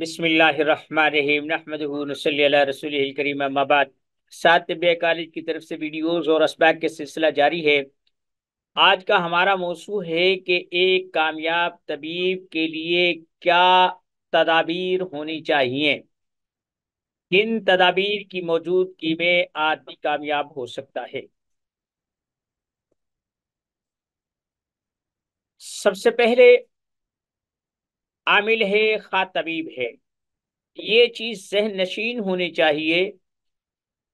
बिसमीम सात तबिया कॉलेज की तरफ से वीडियोज़ और इसबैक के सिलसिला जारी है आज का हमारा मौसू है कि एक कामयाब तबीब के लिए क्या तदाबीर होनी चाहिए किन तदाबीर की मौजूदगी में आदमी कामयाब हो सकता है सबसे पहले आमिल है खा तबीब है ये चीज जहन नशीन होनी चाहिए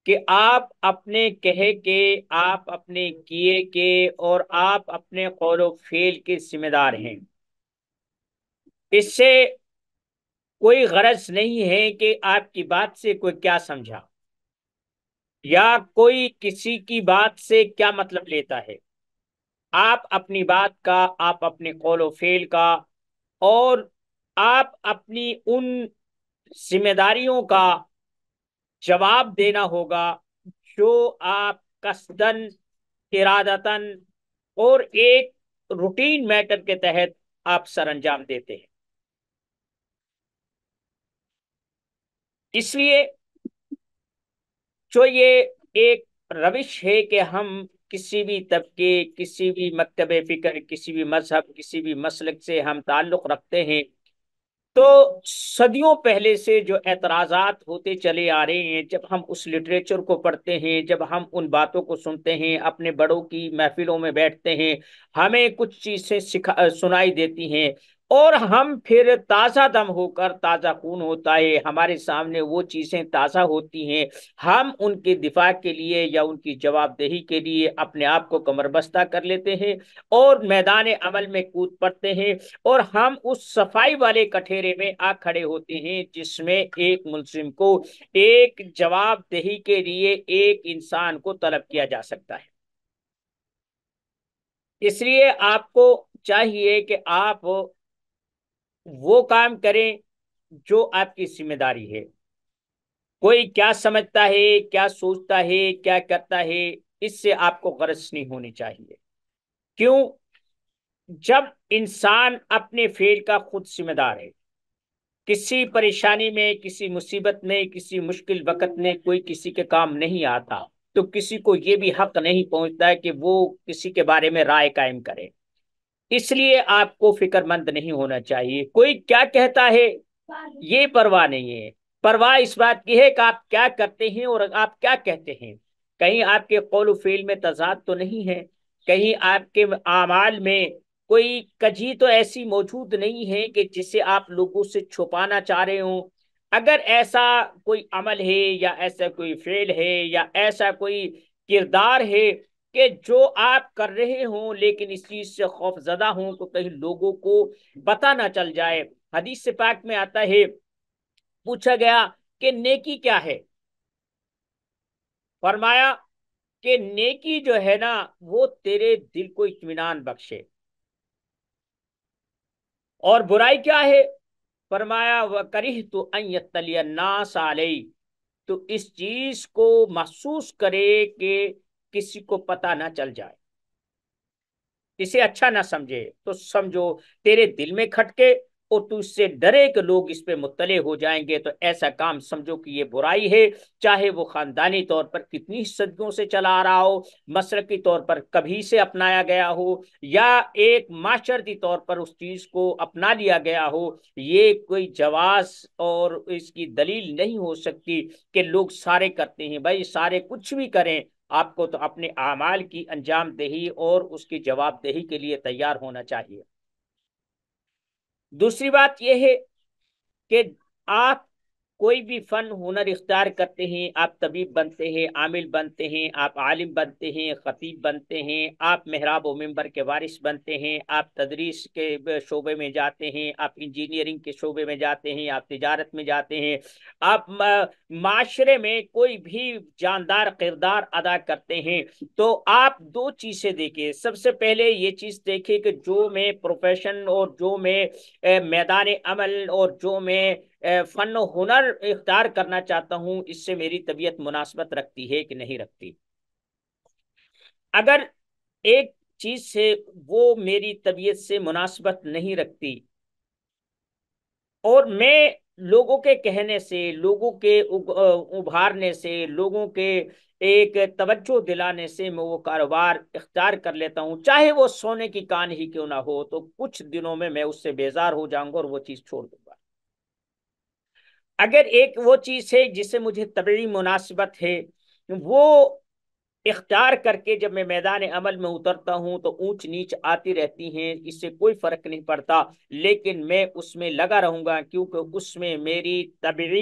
कि आप अपने कहे के आप अपने किए के और आप अपने कौल फेल के जिम्मेदार हैं इससे कोई गरज नहीं है कि आपकी बात से कोई क्या समझा या कोई किसी की बात से क्या मतलब लेता है आप अपनी बात का आप अपने कौल फेल का और आप अपनी उन जिम्मेदारियों का जवाब देना होगा जो आप कसदन इरादतन और एक रूटीन मैटर के तहत आप सर अंजाम देते हैं इसलिए जो ये एक रविश है कि हम किसी भी तबके किसी भी मकतब फिक्र किसी भी मजहब किसी भी मसलक से हम ताल्लुक़ रखते हैं तो सदियों पहले से जो एतराज़ात होते चले आ रहे हैं जब हम उस लिटरेचर को पढ़ते हैं जब हम उन बातों को सुनते हैं अपने बड़ों की महफिलों में बैठते हैं हमें कुछ चीज़ें सिखा सुनाई देती हैं और हम फिर ताजा दम होकर ताजा खून होता है हमारे सामने वो चीजें ताजा होती हैं हम उनके दिफा के लिए या उनकी जवाबदेही के लिए अपने आप को कमरबस्ता कर लेते हैं और मैदान अमल में कूद पड़ते हैं और हम उस सफाई वाले कठेरे में आ खड़े होते हैं जिसमें एक मुलिम को एक जवाबदेही के लिए एक इंसान को तलब किया जा सकता है इसलिए आपको चाहिए कि आप वो काम करें जो आपकी जिम्मेदारी है कोई क्या समझता है क्या सोचता है क्या करता है इससे आपको गरज नहीं होनी चाहिए क्यों जब इंसान अपने फेल का खुद जिम्मेदार है किसी परेशानी में किसी मुसीबत में किसी मुश्किल वक़्त में कोई किसी के काम नहीं आता तो किसी को ये भी हक नहीं पहुंचता है कि वो किसी के बारे में राय कायम करें इसलिए आपको फिक्रमंद नहीं होना चाहिए कोई क्या कहता है ये परवाह नहीं है परवाह इस बात की है कि आप क्या करते हैं और आप क्या कहते हैं कहीं आपके कौल फेल में तजाद तो नहीं है कहीं आपके आमाल में कोई कजी तो ऐसी मौजूद नहीं है कि जिसे आप लोगों से छुपाना चाह रहे हो अगर ऐसा कोई अमल है या ऐसा कोई फेल है या ऐसा कोई किरदार है कि जो आप कर रहे हो लेकिन इस चीज से खौफ जदा हो तो कहीं लोगों को पता ना चल जाए हदीस से पाक में आता है पूछा गया कि नेकी क्या है फरमाया कि नेकी जो है ना वो तेरे दिल को इतमान बख्शे और बुराई क्या है फरमाया व करी तो ना साले तो इस चीज को महसूस करे कि किसी को पता ना चल जाए इसे अच्छा ना समझे तो समझो तेरे दिल में खटके और तू इससे डरे कि लोग इस पे मुतले हो जाएंगे तो ऐसा काम समझो कि ये बुराई है चाहे वो खानदानी तौर पर कितनी सदियों से चला आ रहा हो मशरकी तौर पर कभी से अपनाया गया हो या एक माशरती तौर पर उस चीज़ को अपना लिया गया हो ये कोई जवाब और इसकी दलील नहीं हो सकती कि लोग सारे करते हैं भाई सारे कुछ भी करें आपको तो अपने अमाल की अंजाम दही और उसकी जवाबदेही के लिए तैयार होना चाहिए दूसरी बात यह है कि आप कोई भी फन हुनर इख्तियार करते हैं आप तबीब बनते हैं आमिल बनते हैं आप आलिम बनते हैं ख़तीब बनते हैं आप महराब व मेम्बर के वारिस बनते हैं आप तदरीस के शोबे में जाते हैं आप इंजीनियरिंग के शोबे में जाते हैं आप तजारत में जाते हैं आप माशरे में कोई भी जानदार किरदार अदा करते हैं तो आप दो चीज़ें देखें सबसे पहले ये चीज़ देखें कि जो मैं प्रोफेशन और जो मैं मैदान अमल और जो मैं फन हुनर इख्तार करना चाहता हूँ इससे मेरी तबीयत मुनासबत रखती है कि नहीं रखती अगर एक चीज से वो मेरी तबीयत से मुनासबत नहीं रखती और मैं लोगों के कहने से लोगों के उभारने से लोगों के एक तवज्जो दिलाने से मैं वो कारोबार इख्तियार कर लेता हूँ चाहे वो सोने की कान ही क्यों ना हो तो कुछ दिनों में मैं उससे बेजार हो जाऊंगा और वो चीज़ छोड़ दूंगा अगर एक वो चीज़ है जिससे मुझे तबी मुनासिबत है वो इख्तियार करके जब मैं मैदान अमल में उतरता हूँ तो ऊंच नीच आती रहती हैं इससे कोई फ़र्क नहीं पड़ता लेकिन मैं उसमें लगा रहूँगा क्योंकि उसमें मेरी तबी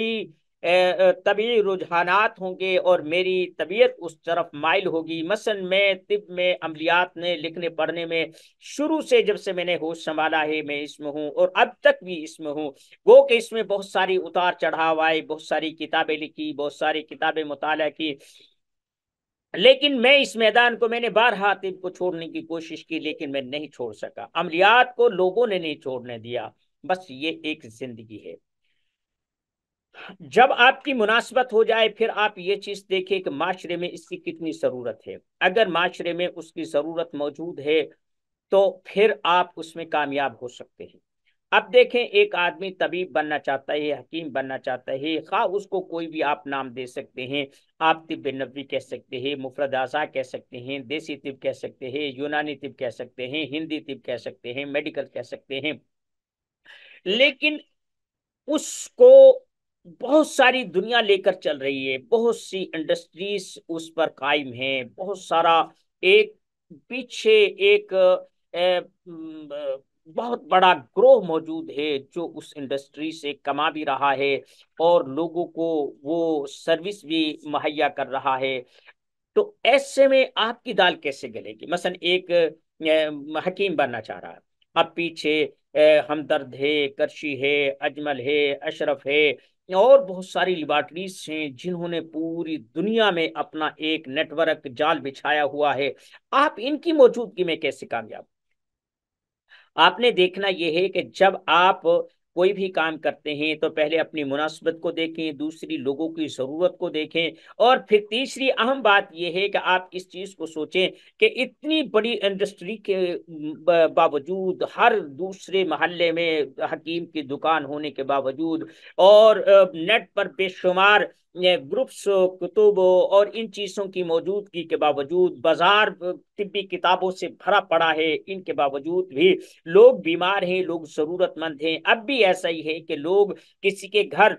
तभी रुझानात होंगे और मेरी तबीयत उस तरफ माइल होगी मसन मैं तिब में अमलियात ने लिखने पढ़ने में शुरू से जब से मैंने होश संभाला है मैं इसमें हूँ और अब तक भी इसमें हूँ गो कि इसमें बहुत सारी उतार चढ़ाव आए बहुत सारी किताबें लिखी बहुत सारी किताबें मुताल की लेकिन मैं इस मैदान को मैंने बारहा हाथ को छोड़ने की कोशिश की लेकिन मैं नहीं छोड़ सका अमलियात को लोगों ने नहीं छोड़ने दिया बस ये एक जिंदगी है जब आपकी मुनासिबत हो जाए फिर आप ये चीज देखें कि माशरे में इसकी कितनी जरूरत है अगर माशरे में उसकी जरूरत मौजूद है तो फिर आप उसमें कामयाब हो सकते हैं अब देखें एक आदमी तबीब बनना चाहता है हकीम बनना चाहता है खा उसको कोई भी आप नाम दे सकते हैं आप तिब नबी कह सकते हैं मुफरद आज़ा कह सकते हैं देसी तिब कह सकते हैं यूनानी तिब कह सकते हैं हिंदी तिब कह सकते हैं मेडिकल कह सकते हैं लेकिन उसको बहुत सारी दुनिया लेकर चल रही है बहुत सी इंडस्ट्रीज उस पर कायम है बहुत सारा एक पीछे एक ए, बहुत बड़ा ग्रोह मौजूद है जो उस इंडस्ट्री से कमा भी रहा है और लोगों को वो सर्विस भी मुहैया कर रहा है तो ऐसे में आपकी दाल कैसे गलेगी मसलन एक हकीम बनना चाह रहा है अब पीछे हमदर्द है करशी है अजमल है अशरफ है और बहुत सारी लिबार्टरीज हैं जिन्होंने पूरी दुनिया में अपना एक नेटवर्क जाल बिछाया हुआ है आप इनकी मौजूदगी में कैसे कामयाब आपने देखना यह है कि जब आप कोई भी काम करते हैं तो पहले अपनी मुनासबत को देखें दूसरी लोगों की ज़रूरत को देखें और फिर तीसरी अहम बात यह है कि आप इस चीज़ को सोचें कि इतनी बड़ी इंडस्ट्री के बावजूद हर दूसरे महल्ले में हकीम की दुकान होने के बावजूद और नेट पर बेशुमार ग्रुप्स कुतुब और इन चीज़ों की मौजूदगी के बावजूद बाजार तिब्बी किताबों से भरा पड़ा है इनके बावजूद भी लोग बीमार हैं लोग ज़रूरतमंद हैं अब भी ऐसा ही है कि लोग किसी के घर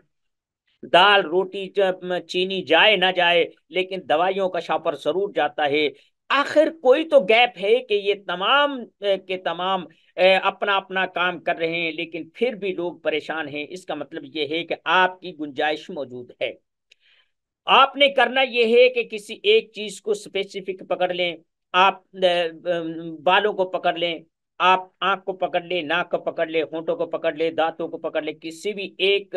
दाल रोटी चीनी जाए ना जाए लेकिन दवाइयों का शापर जरूर जाता है आखिर कोई तो गैप है कि ये तमाम के तमाम अपना अपना काम कर रहे हैं लेकिन फिर भी लोग परेशान हैं इसका मतलब ये है कि आपकी गुंजाइश मौजूद है आपने करना यह है कि किसी एक चीज को स्पेसिफिक पकड़ लें आप बालों को पकड़ लें आप आंख को पकड़ ले नाक को पकड़ ले होंठों को पकड़ ले दांतों को पकड़ ले किसी भी एक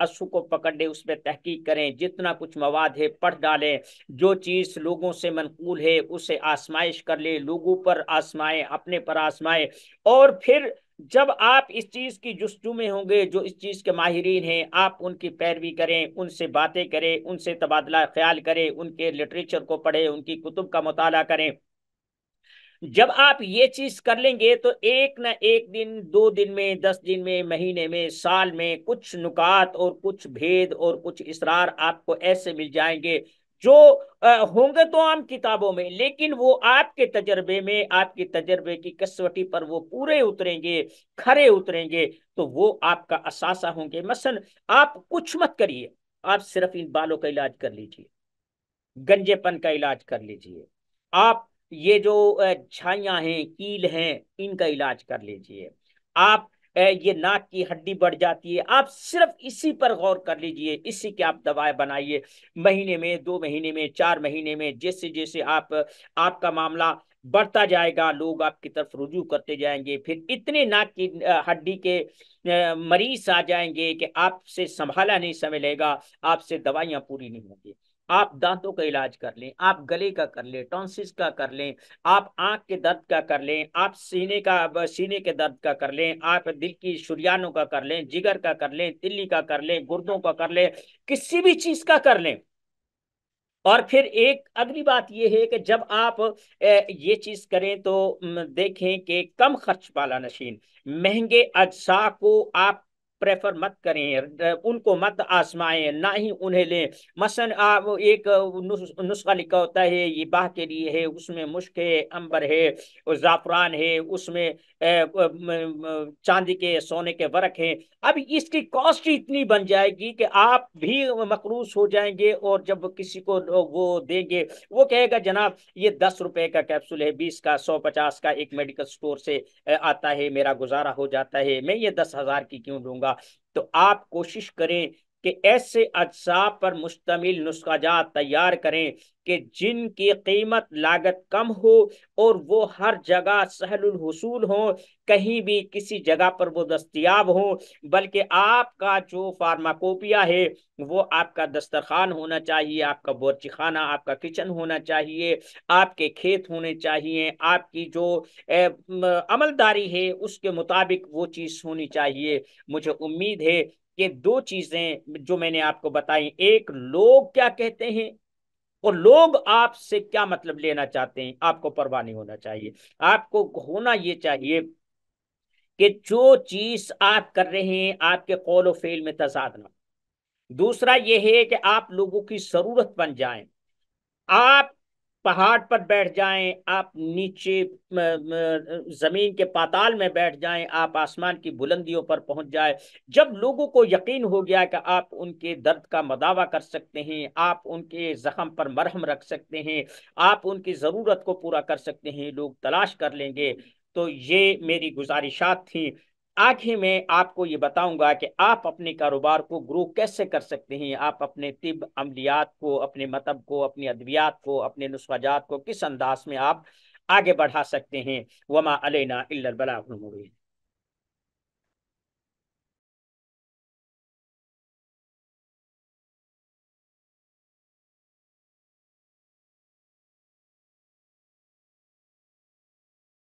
अशु को पकड़ ले उसमें तहकीक करें जितना कुछ मवाद है पढ़ डालें जो चीज़ लोगों से मनकूल है उसे आसमाइश कर ले लोगों पर आसमाएं अपने पर आसमाएं और फिर जब आप इस चीज की जुस्तु में होंगे जो इस चीज के माहरीन हैं आप उनकी पैरवी करें उनसे बातें करें उनसे तबादला ख्याल करें उनके लिटरेचर को पढ़ें उनकी कुतुब का मताल करें जब आप ये चीज कर लेंगे तो एक ना एक दिन दो दिन में दस दिन में महीने में साल में कुछ नुकात और कुछ भेद और कुछ इसरार आपको ऐसे मिल जाएंगे जो होंगे तो आम किताबों में लेकिन वो आपके तजर्बे में आपके तजर्बे की कसवटी पर वो पूरे उतरेंगे खरे उतरेंगे तो वो आपका असासा होंगे मसन आप कुछ मत करिए आप सिर्फ इन बालों का इलाज कर लीजिए गंजेपन का इलाज कर लीजिए आप ये जो छाइया हैं कील हैं इनका इलाज कर लीजिए आप ये नाक की हड्डी बढ़ जाती है आप सिर्फ इसी पर गौर कर लीजिए इसी के आप दवाएं बनाइए महीने में दो महीने में चार महीने में जैसे जैसे आप आपका मामला बढ़ता जाएगा लोग आपकी तरफ रुजू करते जाएंगे फिर इतने नाक की हड्डी के मरीज आ जाएंगे कि आपसे संभाला नहीं समय लेगा आपसे दवाइयाँ पूरी नहीं होंगी आप दांतों का इलाज कर लें आप गले का कर लें टॉन्सिस का कर लें आप आंख के दर्द का कर लें आप सीने का सीने के दर्द का कर लें आप दिल की शुरियानों का कर लें जिगर का कर लें तिल्ली का कर लें गुर्दों का कर लें किसी भी चीज का कर लें और फिर एक अगली बात यह है कि जब आप ये चीज करें तो देखें कि कम खर्च वाला नशीन महंगे अजसा को आप प्रेफर मत करें उनको मत आसमाएं ना ही उन्हें लें मसन आप एक नुस्खा लिखा होता है ये बाह के लिए है उसमें मुश्क है अंबर है ज़ाफरान है उसमें चांदी के सोने के वर्क हैं अब इसकी कॉस्ट इतनी बन जाएगी कि आप भी मकरूस हो जाएंगे और जब किसी को वो देंगे वो कहेगा जनाब ये दस रुपए का कैप्सूल है बीस का सौ पचास का एक मेडिकल स्टोर से आता है मेरा गुजारा हो जाता है मैं ये दस हजार की क्यों लूँगा होगा तो आप कोशिश करें कि ऐसे अज्जा पर मुश्तमिल नुस्खाजात तैयार करें कि जिनकी कीमत लागत कम हो और वो हर जगह सहलुल हो कहीं भी किसी जगह पर वो दस्तियाब हो बल्कि आपका जो फार्माकोपिया है वो आपका दस्तरखान होना चाहिए आपका बोरची खाना आपका किचन होना चाहिए आपके खेत होने चाहिए आपकी जो ए, अमलदारी है उसके मुताबिक वो चीज़ होनी चाहिए मुझे उम्मीद है कि दो चीज़ें जो मैंने आपको बताई एक लोग क्या कहते हैं और लोग आपसे क्या मतलब लेना चाहते हैं आपको परवाह नहीं होना चाहिए आपको होना ये चाहिए कि जो चीज आप कर रहे हैं आपके कौल फेल में तसादना ना दूसरा यह है कि आप लोगों की जरूरत बन जाए आप पहाड़ पर बैठ जाएं आप नीचे ज़मीन के पाताल में बैठ जाएं आप आसमान की बुलंदियों पर पहुंच जाए जब लोगों को यकीन हो गया कि आप उनके दर्द का मदावा कर सकते हैं आप उनके ज़ख़म पर मरहम रख सकते हैं आप उनकी ज़रूरत को पूरा कर सकते हैं लोग तलाश कर लेंगे तो ये मेरी गुजारिशात थी आज में मैं आपको ये बताऊंगा कि आप अपने कारोबार को ग्रो कैसे कर सकते हैं आप अपने तिब अमलियात को अपने मतब को अपने अद्वियात को अपने नुस्वाजात को किस अंदाज में आप आगे बढ़ा सकते हैं वमा अलना इलाबला